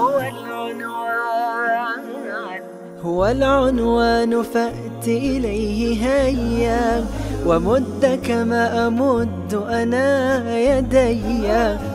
هو العنوان هو العنوان فأت إليه هيا ومد كما أمد أنا يدي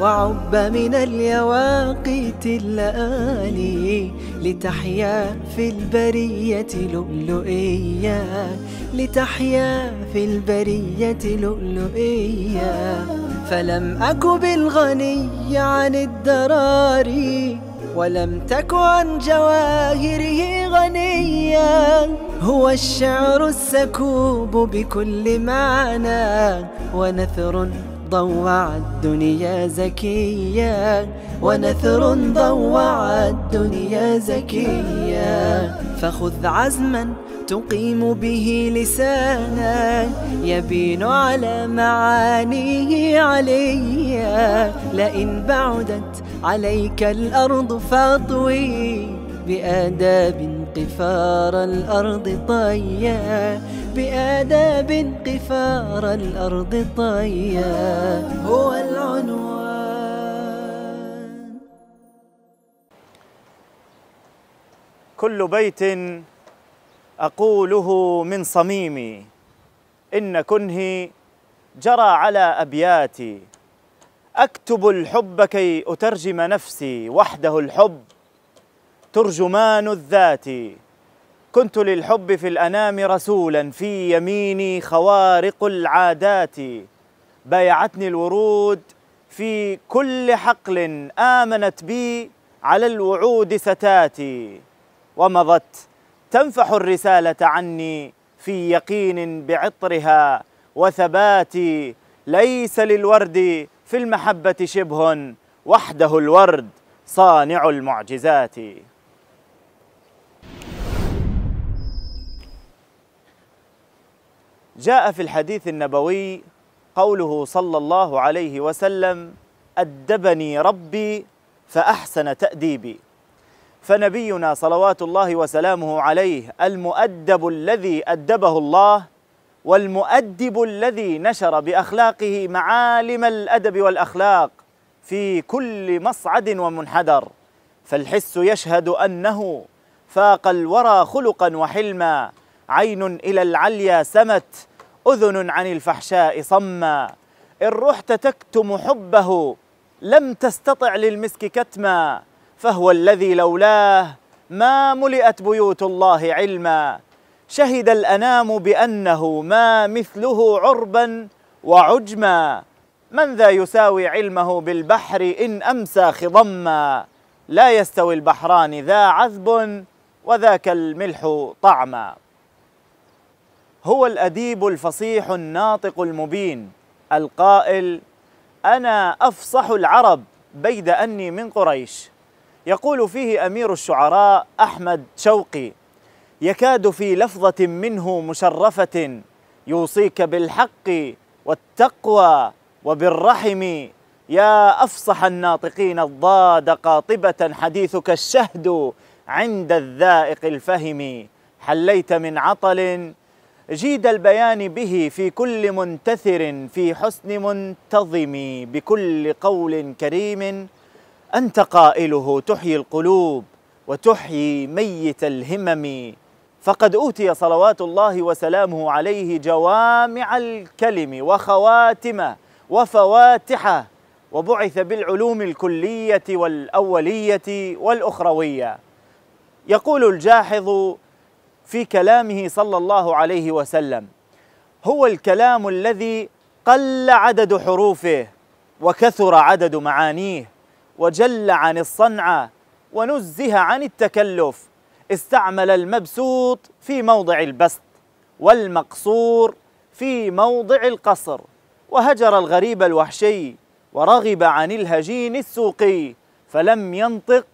وعب من اليواقيت اللآلي لتحيا في البرية لؤلؤيا لتحيا في البرية لؤلؤيا فلم أك بالغني عن الدراري ولم تك عن جواهره غنيا هو الشعر السكوب بكل معنى ونثر ضوع الدنيا زكيا ونثر ضوع الدنيا زكيا فخذ عزما تقيم به لسانا يبين على معانيه عليا لئن بعدت عليك الأرض فاطوي بآداب قفار الأرض طيا بآداب قفار الأرض طيا هو العنوان كل بيت أقوله من صميمي إن كنهي جرى على أبياتي أكتب الحب كي أترجم نفسي وحده الحب ترجمان الذات كنت للحب في الأنام رسولا في يميني خوارق العادات بايعتني الورود في كل حقل آمنت بي على الوعود ستاتي ومضت تنفح الرسالة عني في يقين بعطرها وثباتي ليس للورد في المحبة شبه وحده الورد صانع المعجزات جاء في الحديث النبوي قوله صلى الله عليه وسلم أدبني ربي فأحسن تأديبي فنبينا صلوات الله وسلامه عليه المؤدب الذي أدبه الله والمؤدب الذي نشر بأخلاقه معالم الأدب والأخلاق في كل مصعد ومنحدر فالحس يشهد أنه فاق الورى خلقا وحلما عين إلى العليا سمت أذن عن الفحشاء صمّا إن رحت تكتم حبه لم تستطع للمسك كتما فهو الذي لولاه ما ملئت بيوت الله علما شهد الأنام بأنه ما مثله عربا وعجما من ذا يساوي علمه بالبحر إن أمسى خضما لا يستوي البحران ذا عذب وذاك الملح طعما هو الأديب الفصيح الناطق المبين القائل أنا أفصح العرب بيد أني من قريش يقول فيه أمير الشعراء أحمد شوقي يكاد في لفظة منه مشرفة يوصيك بالحق والتقوى وبالرحم يا أفصح الناطقين الضاد قاطبة حديثك الشهد عند الذائق الفهم حليت من عطل جيد البيان به في كل منتثر في حسن منتظم بكل قول كريم أنت قائله تحيي القلوب وتحيي ميت الهمم فقد أوتي صلوات الله وسلامه عليه جوامع الكلم وخواتمه وفواتحه وبعث بالعلوم الكلية والأولية والأخروية يقول الجاحظ في كلامه صلى الله عليه وسلم هو الكلام الذي قل عدد حروفه وكثر عدد معانيه وجل عن الصنعه ونزه عن التكلف استعمل المبسوط في موضع البسط والمقصور في موضع القصر وهجر الغريب الوحشي ورغب عن الهجين السوقي فلم ينطق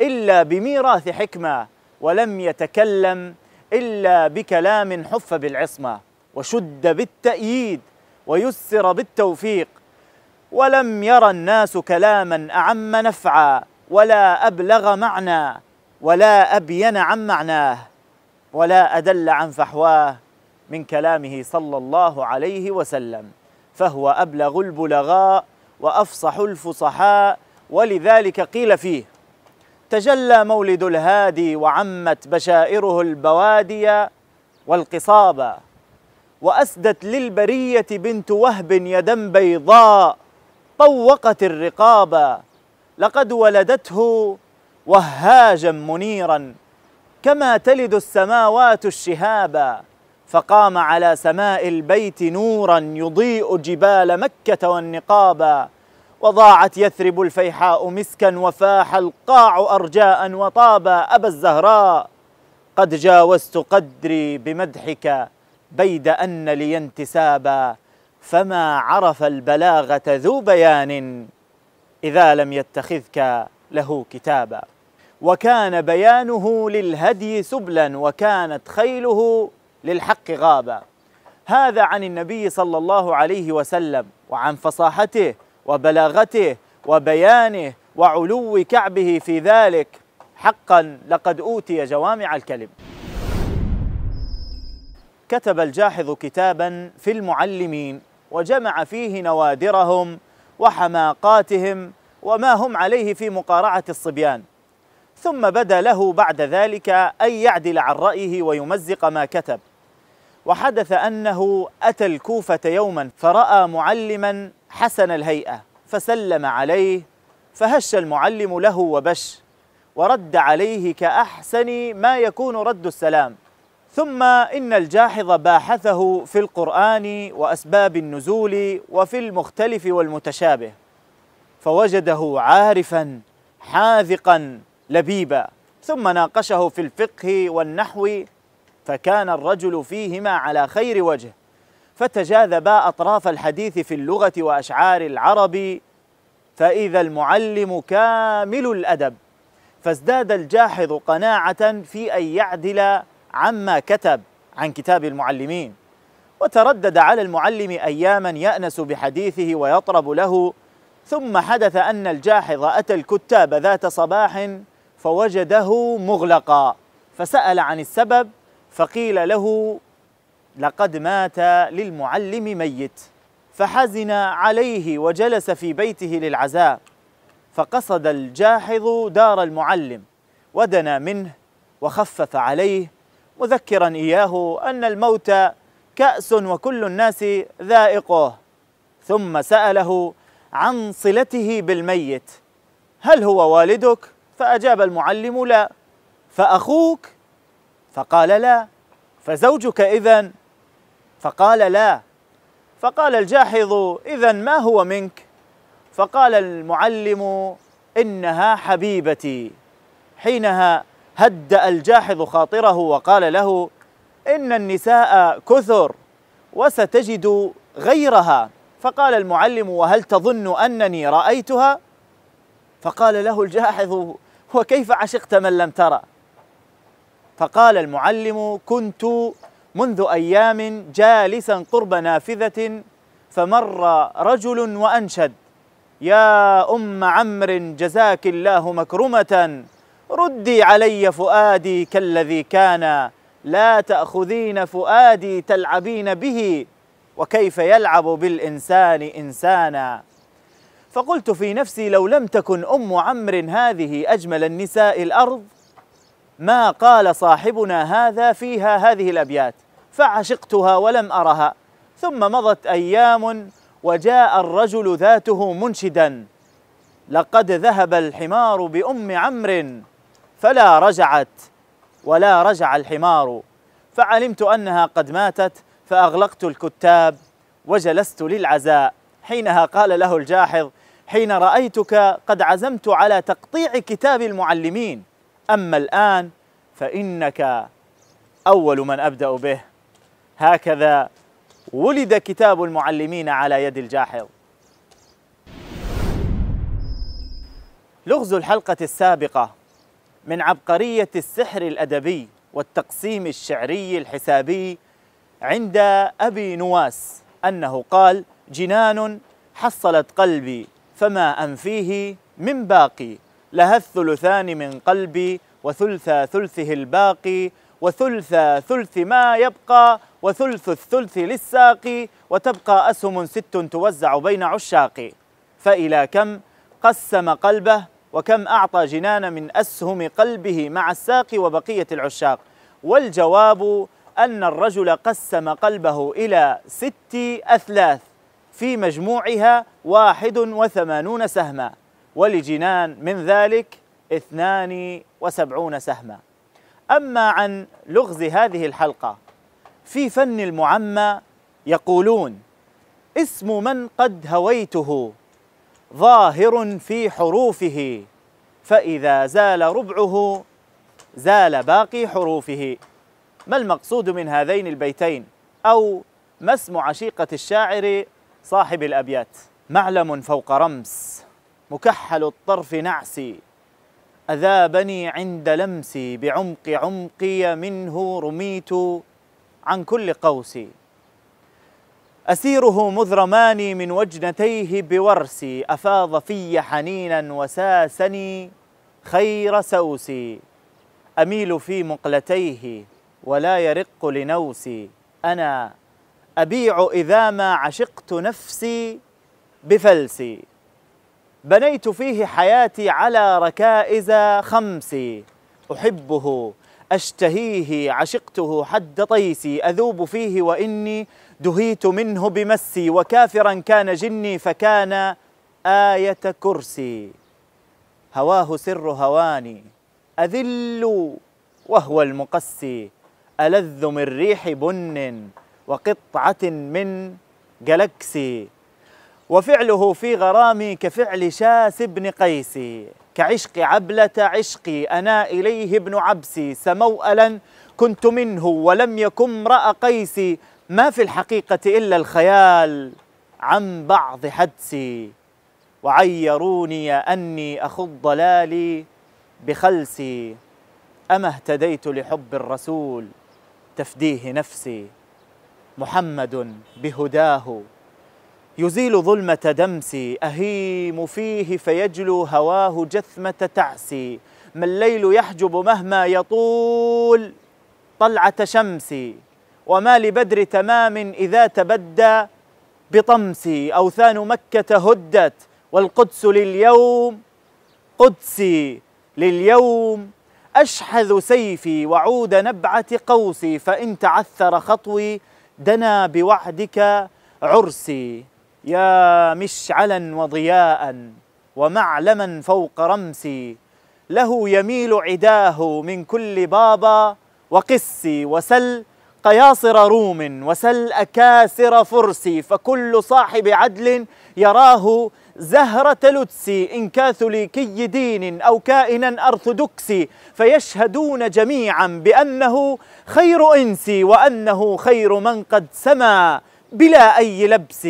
الا بميراث حكمه ولم يتكلم إلا بكلام حف بالعصمة وشد بالتأييد ويسر بالتوفيق ولم ير الناس كلاما أعم نفعا ولا أبلغ معنى ولا أبين عن معناه ولا أدل عن فحواه من كلامه صلى الله عليه وسلم فهو أبلغ البلغاء وأفصح الفصحاء ولذلك قيل فيه تجلى مولد الهادي وعمت بشائره البوادي والقصابا وأسدت للبرية بنت وهب يدا بيضاء طوقت الرقابا لقد ولدته وهاجا منيرا كما تلد السماوات الشهابا فقام على سماء البيت نورا يضيء جبال مكة والنقابا وضاعت يثرب الفيحاء مسكا وفاح القاع أرجاء وطاب أبا الزهراء قد جاوزت قدري بمدحك بيد أن لي انتسابا فما عرف البلاغة ذو بيان إذا لم يتخذك له كتابا وكان بيانه للهدي سبلا وكانت خيله للحق غابا هذا عن النبي صلى الله عليه وسلم وعن فصاحته وبلاغته وبيانه وعلو كعبه في ذلك حقا لقد اوتي جوامع الكلم كتب الجاحظ كتابا في المعلمين وجمع فيه نوادرهم وحماقاتهم وما هم عليه في مقارعه الصبيان ثم بدا له بعد ذلك ان يعدل عن رايه ويمزق ما كتب وحدث أنه أتى الكوفة يوما فرأى معلما حسن الهيئة فسلم عليه فهش المعلم له وبش ورد عليه كأحسن ما يكون رد السلام ثم إن الجاحظ باحثه في القرآن وأسباب النزول وفي المختلف والمتشابه فوجده عارفا حاذقا لبيبا ثم ناقشه في الفقه والنحو فكان الرجل فيهما على خير وجه فتجاذبا أطراف الحديث في اللغة وأشعار العرب فإذا المعلم كامل الأدب فازداد الجاحظ قناعة في أن يعدل عما كتب عن كتاب المعلمين وتردد على المعلم أياما يأنس بحديثه ويطرب له ثم حدث أن الجاحظ أتى الكتاب ذات صباح فوجده مغلقا فسأل عن السبب فقيل له لقد مات للمعلم ميت فحزن عليه وجلس في بيته للعزاء فقصد الجاحظ دار المعلم ودنا منه وخفف عليه مذكرا إياه أن الموت كأس وكل الناس ذائقه ثم سأله عن صلته بالميت هل هو والدك؟ فأجاب المعلم لا فأخوك؟ فقال لا فزوجك إذا فقال لا فقال الجاحظ إذا ما هو منك فقال المعلم إنها حبيبتي حينها هدأ الجاحظ خاطره وقال له إن النساء كثر وستجد غيرها فقال المعلم وهل تظن أنني رأيتها؟ فقال له الجاحظ وكيف عشقت من لم ترى؟ فقال المعلم كنت منذ أيام جالسا قرب نافذة فمر رجل وأنشد يا أم عمرو جزاك الله مكرمة ردي علي فؤادي كالذي كان لا تأخذين فؤادي تلعبين به وكيف يلعب بالإنسان إنسانا فقلت في نفسي لو لم تكن أم عمرو هذه أجمل النساء الأرض ما قال صاحبنا هذا فيها هذه الأبيات فعشقتها ولم أرها ثم مضت أيام وجاء الرجل ذاته منشدا لقد ذهب الحمار بأم عمرو فلا رجعت ولا رجع الحمار فعلمت أنها قد ماتت فأغلقت الكتاب وجلست للعزاء حينها قال له الجاحظ حين رأيتك قد عزمت على تقطيع كتاب المعلمين أما الآن فإنك أول من أبدأ به هكذا ولد كتاب المعلمين على يد الجاحظ لغز الحلقة السابقة من عبقرية السحر الأدبي والتقسيم الشعري الحسابي عند أبي نواس أنه قال جنان حصلت قلبي فما أنفيه من باقي لها الثلثان من قلبي وثلث ثلثه الباقي وثلث ثلث ما يبقى وثلث الثلث للساقي وتبقى أسهم ست توزع بين عشاقي فإلى كم قسم قلبه وكم أعطى جنان من أسهم قلبه مع الساق وبقية العشاق والجواب أن الرجل قسم قلبه إلى ست أثلاث في مجموعها واحد وثمانون سهماً ولجنان من ذلك 72 سهما أما عن لغز هذه الحلقة في فن المعمى يقولون اسم من قد هويته ظاهر في حروفه فإذا زال ربعه زال باقي حروفه ما المقصود من هذين البيتين أو ما اسم عشيقة الشاعر صاحب الأبيات معلم فوق رمس مكحل الطرف نعسي أذابني عند لمسي بعمق عمقي منه رميت عن كل قوسي أسيره مذ رماني من وجنتيه بورسي أفاض في حنينا وساسني خير سوسي أميل في مقلتيه ولا يرق لنوسي أنا أبيع إذا ما عشقت نفسي بفلسي بنيت فيه حياتي على ركائز خمس أحبه أشتهيه عشقته حد طيسي أذوب فيه وإني دهيت منه بمسي وكافرا كان جني فكان آية كرسي هواه سر هواني أذل وهو المقسي ألذ من ريح بن وقطعة من جلاكسي وفعله في غرامي كفعل شاس بن قيس كعشق عبلة عشقي أنا إليه ابن عبسي سموألا كنت منه ولم يكن امرأ قيسي ما في الحقيقة إلا الخيال عن بعض حدسي وعيروني أني أخو الضلال بخلسي أما اهتديت لحب الرسول تفديه نفسي محمد بهداه يزيل ظلمة دمسي أهيم فيه فيجلو هواه جثمة تعسي ما الليل يحجب مهما يطول طلعة شمسي وما لبدر تمام إذا تبدى بطمسي أوثان مكة هدت والقدس لليوم قدسي لليوم أشحذ سيفي وعود نبعة قوسي فإن تعثر خطوي دنا بوعدك عرسي يا مشعلا وضياء ومعلما فوق رمسي له يميل عداه من كل بابا وقسي وسل قياصر روم وسل أكاسر فرسي فكل صاحب عدل يراه زهرة لدسي إن كاثوليكي دين أو كائنا أرثوذكسي فيشهدون جميعا بأنه خير إنسي وأنه خير من قد سما بلا أي لبس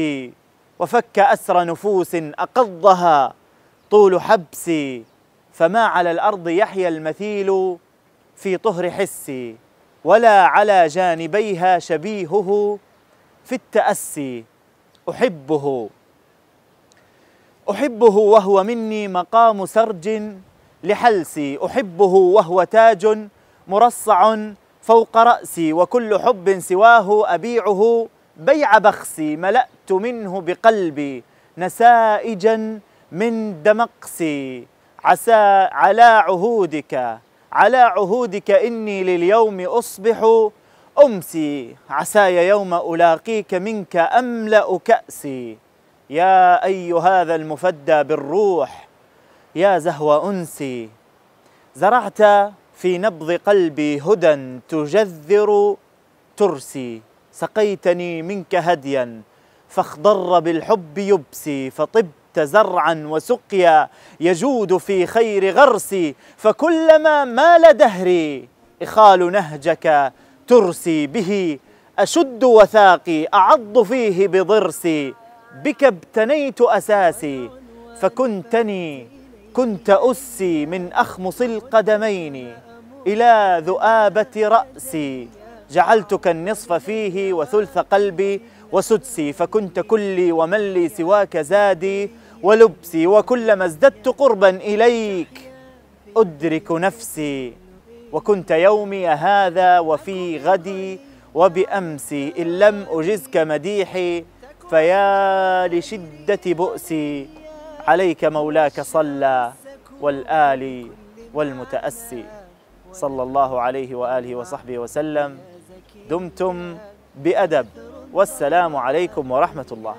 وفك أسر نفوس أقضها طول حبسي فما على الأرض يحيا المثيل في طهر حسي ولا على جانبيها شبيهه في التأسي أحبه أحبه وهو مني مقام سرج لحلسي أحبه وهو تاج مرصع فوق رأسي وكل حب سواه أبيعه بيع بخسي ملأت منه بقلبي نسائجا من دمقسي عسى على عهودك على عهودك إني لليوم أصبح أمسي عساي يوم ألاقيك منك أملأ كأسي يا أي هذا المفدى بالروح يا زهو أنسي زرعت في نبض قلبي هدى تجذر ترسي سقيتني منك هديا فاخضر بالحب يبسي فطبت زرعا وسقيا يجود في خير غرسي فكلما مال دهري إخال نهجك ترسي به أشد وثاقي أعض فيه بضرسي بك ابتنيت أساسي فكنتني كنت أسي من أخمص القدمين إلى ذؤابة رأسي جعلتك النصف فيه وثلث قلبي وسدسي فكنت كلي ومن لي سواك زادي ولبسي وكلما ازددت قربا إليك أدرك نفسي وكنت يومي هذا وفي غدي وبأمسي إن لم أجزك مديحي فيا لشدة بؤسي عليك مولاك صلى والالي والمتأسي صلى الله عليه وآله وصحبه وسلم دمتم بأدب والسلام عليكم ورحمة الله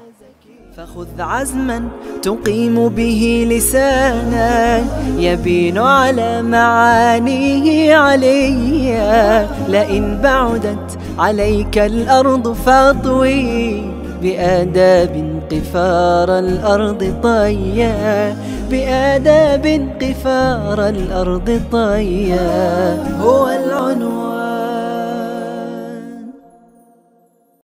فخذ عزما تقيم به لسانا يبين على معانيه عليا لئن بعدت عليك الأرض فاطوي بآداب قفار الأرض طيا بآداب قفار الأرض طيا هو العنوان